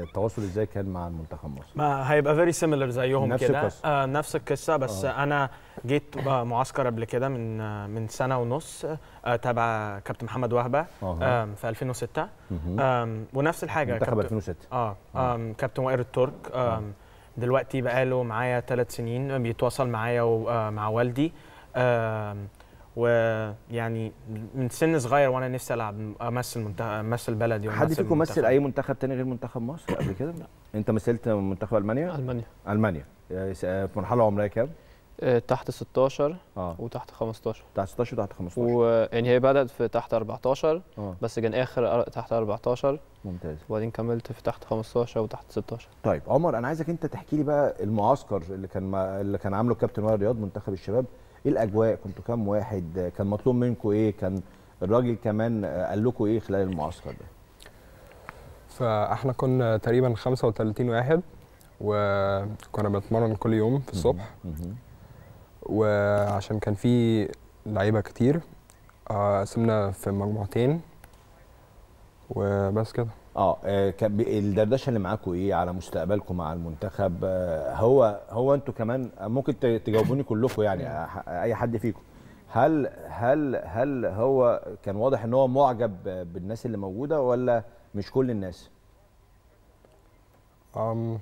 التواصل ازاي كان مع المنتخب مصر؟ ما هيبقى فيري سيميلر زيهم كده نفس القصة. آه نفس القصه آه. بس آه. انا جيت معسكر قبل كده من من سنه ونص آه تبع كابتن محمد وهبه آه. آه في 2006 آه ونفس الحاجه منتخب 2006 اه, آه. آه. كابتن وائر الترك آه. آه. دلوقتي بقاله معايا ثلاث سنين بيتواصل معايا ومع آه، والدي آه ويعني من سن صغير وانا نفسي العب امثل امثل بلدي يعني، حد فيكم مثل اي منتخب تاني غير منتخب مصر قبل كده؟ انت مثلت منتخب المانيا؟ المانيا المانيا آه، في مرحله عمريه كام؟ آه، تحت 16 آه. وتحت 15 تحت 16 وتحت 15 يعني هي بدات في تحت 14 آه. بس كان اخر تحت 14 ممتاز وبعدين كملت في تحت 15 وتحت 16 طيب عمر انا عايزك انت تحكي لي بقى المعسكر اللي كان ما... اللي كان عامله الكابتن وائل رياض منتخب الشباب ايه الاجواء كنتوا كام واحد كان مطلوب منكم ايه كان الراجل كمان قال لكم ايه خلال المعسكر ده فاحنا كنا تقريبا 35 واحد وكنا بنتمرن كل يوم في الصبح وعشان كان في لعيبه كتير آه، قسمنا في مجموعتين وبس كده اه, آه، كان الدردشه اللي معاكم ايه على مستقبلكم مع المنتخب آه، هو هو انتوا كمان ممكن تجاوبوني كلكم يعني آه، اي حد فيكم هل هل هل هو كان واضح ان هو معجب بالناس اللي موجوده ولا مش كل الناس؟ أم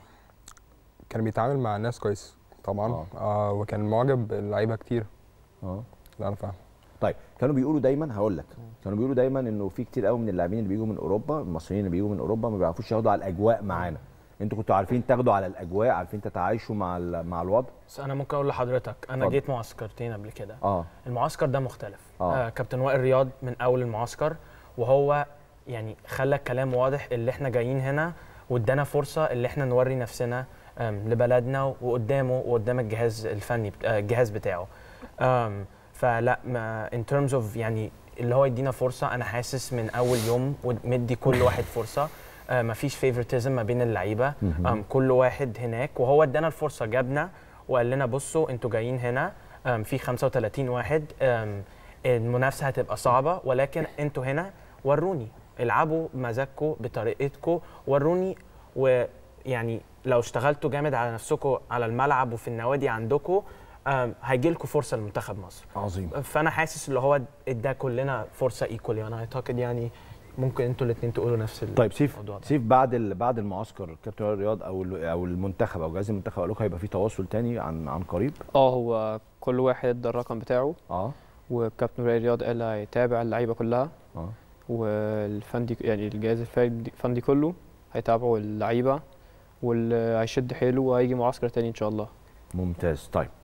كان بيتعامل مع الناس كويس طبعا آه. آه وكان معجب باللعيبه كتير اه لا انا فاهم طيب كانوا بيقولوا دايما هقول لك كانوا بيقولوا دايما انه في كتير قوي من اللاعبين اللي بيجوا من اوروبا المصريين اللي بيجوا من اوروبا ما بيعرفوش ياخدوا على الاجواء معانا انتوا كنتوا عارفين تاخدوا على الاجواء عارفين تتعايشوا مع مع الوضع بس انا ممكن اقول لحضرتك انا جيت معسكرتين قبل كده اه المعسكر ده مختلف آه. آه كابتن وائل رياض من اول المعسكر وهو يعني خلى الكلام واضح اللي احنا جايين هنا وادانا فرصه اللي احنا نوري نفسنا لبلدنا وقدامه وقدام الجهاز الفني آه، الجهاز بتاعه فلا ما ان ترمز اوف يعني اللي هو يدينا فرصه انا حاسس من اول يوم ومدي كل واحد فرصه آه، ما مفيش فيفورتيزم ما بين اللعيبه كل واحد هناك وهو ادانا الفرصه جابنا وقال لنا بصوا انتوا جايين هنا في 35 واحد المنافسه هتبقى صعبه ولكن انتوا هنا وروني العبوا مزاجكم بطريقتكم وروني ويعني لو اشتغلتوا جامد على نفسكم على الملعب وفي النوادي عندكم هيجي لكم فرصه لمنتخب مصر عظيم فانا حاسس اللي هو ادى كلنا فرصه ايكول يعني انا اعتقد يعني ممكن انتوا الاثنين تقولوا نفس الموضوع طيب سيف سيف بعد بعد المعسكر كابتن الرياض او او المنتخب او جهاز المنتخب قال لكم هيبقى في تواصل تاني عن عن قريب اه هو كل واحد ادى الرقم بتاعه اه والكابتن رياض رياض قال هيتابع اللعيبه كلها اه والفندي يعني الجهاز الفندي كله هيتابعوا اللعيبه واللي هيشد حيله وهيجي معسكر تاني ان شاء الله ممتاز طيب